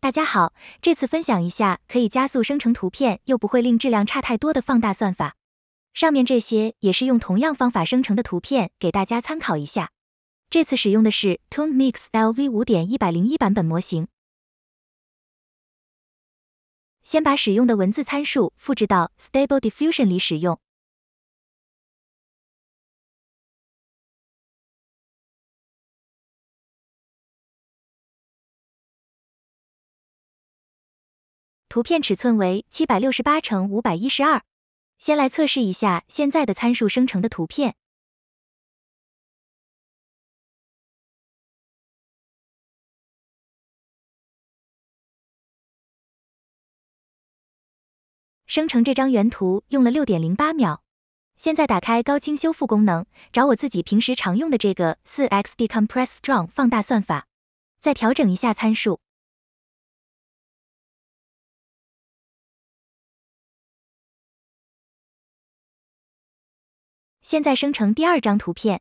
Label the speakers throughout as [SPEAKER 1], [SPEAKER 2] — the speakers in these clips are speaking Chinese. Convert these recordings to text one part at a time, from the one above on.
[SPEAKER 1] 大家好，这次分享一下可以加速生成图片又不会令质量差太多的放大算法。上面这些也是用同样方法生成的图片，给大家参考一下。这次使用的是 t o n e m i x LV 五点一百零一版本模型。先把使用的文字参数复制到 Stable Diffusion 里使用。图片尺寸为七百六十八乘五百一十二，先来测试一下现在的参数生成的图片。生成这张原图用了六点零八秒，现在打开高清修复功能，找我自己平时常用的这个四 x decompress strong 放大算法，再调整一下参数。
[SPEAKER 2] 现在生成第二张图片，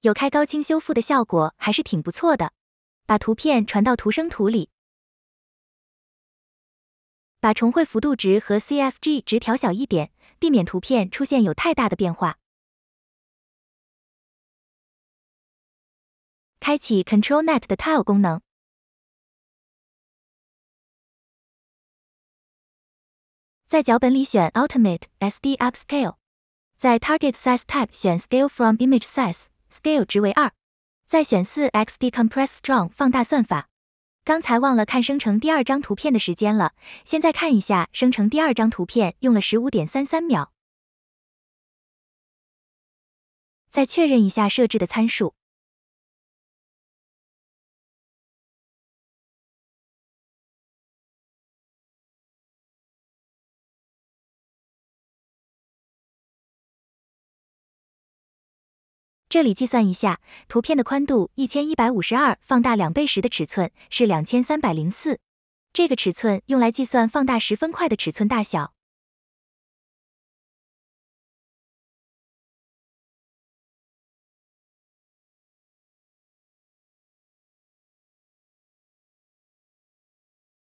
[SPEAKER 2] 有开高清修复的效果还是
[SPEAKER 1] 挺不错的。把图片传到图生图里，把重绘幅度值和 CFG 值调小一点，避免图片出现有太大的变化。
[SPEAKER 2] 开启 ControlNet 的 Tile 功能。
[SPEAKER 1] 在脚本里选 Ultimate SD Upscale，在 Target Size Type 选 Scale from Image Size，Scale 值为二，再选四 X d c o m p r e s s Strong 放大算法。刚才忘了看生成第二张图片的时间了，现在看一下生成第二张图片用了十五点三三秒。再确认一下设置的参数。这里计算一下，图片的宽度一千一百五十二，放大两倍时的尺寸是两千三百零四，这个尺寸用来计算放大十分块的尺寸大小。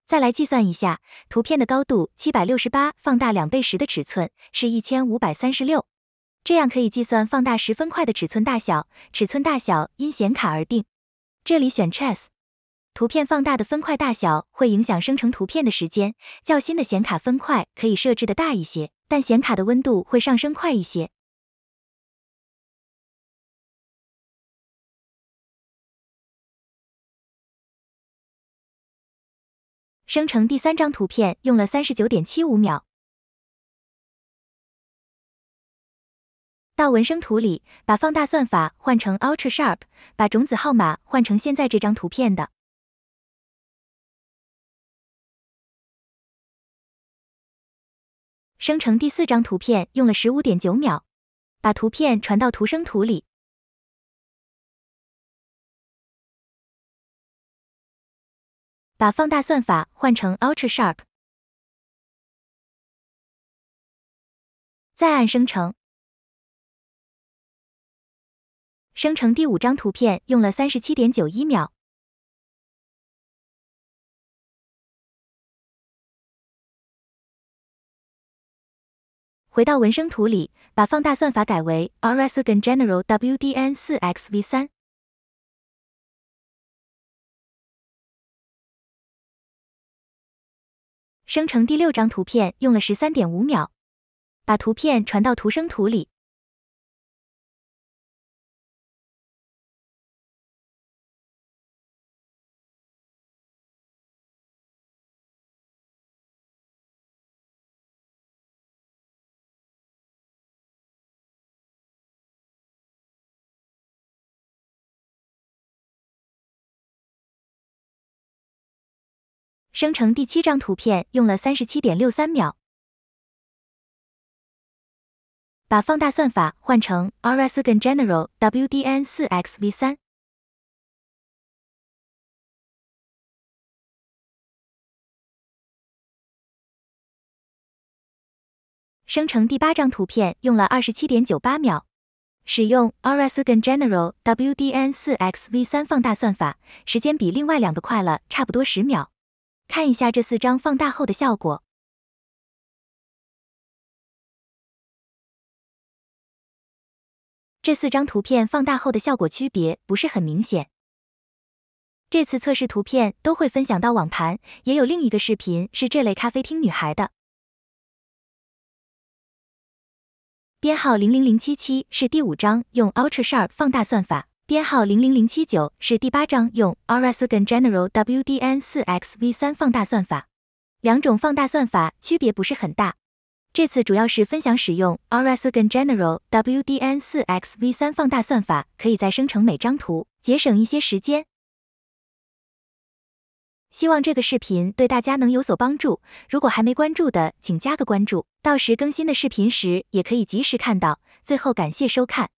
[SPEAKER 1] 再来计算一下，图片的高度七百六十八，放大两倍时的尺寸是一千五百三十六。这样可以计算放大十分块的尺寸大小，尺寸大小因显卡而定。这里选 Chess，图片放大的分块大小会影响生成图片的时间。较新的显卡分块可以设置的大一些，但显卡的温度会上升快一些。
[SPEAKER 2] 生成第三张图
[SPEAKER 1] 片用了三十九点七五秒。到文生图里，把放大算法换成 Ultra Sharp，把种子号码换成现在这张图片的。
[SPEAKER 2] 生成第四张图片用了十五点九秒，把图片传到图生图里，把放大算法换成 Ultra Sharp，再按生成。生成第五张图片用了三十七点九一秒。回到文生图里，把放大算法改为 RSrgan General WDN 4x v3。生成第六张图片用了十三点五秒，把图片传到图生图里。生成第七张图片
[SPEAKER 1] 用了三十七点六三秒，把放大算法换成 r s u g e n General WDN 4xV3，生成第八张图片用了二十七点九八秒，使用 r s u g e n General WDN 4xV3 放大算法，时间比另外两个快了差不多十秒。看一下这四张放大后的效果。这四张图片放大后的效果区别不是很明显。这次测试图片都会分享到网盘，也有另一个视频是这类咖啡厅女孩的。编号零零零七七是第五张，用 UltraSharp 放大算法。编号零零零七九是第八章用 Arasugen General WDN4XV3 放大算法。两种放大算法区别不是很大，这次主要是分享使用 Arasugen General WDN4XV3 放大算法，可以再生成每张图节省一些时间。希望这个视频对大家能有所帮助。如果还没关注的，请加个关注，到时更新的视频时也可以及时看到。最后，感谢收看。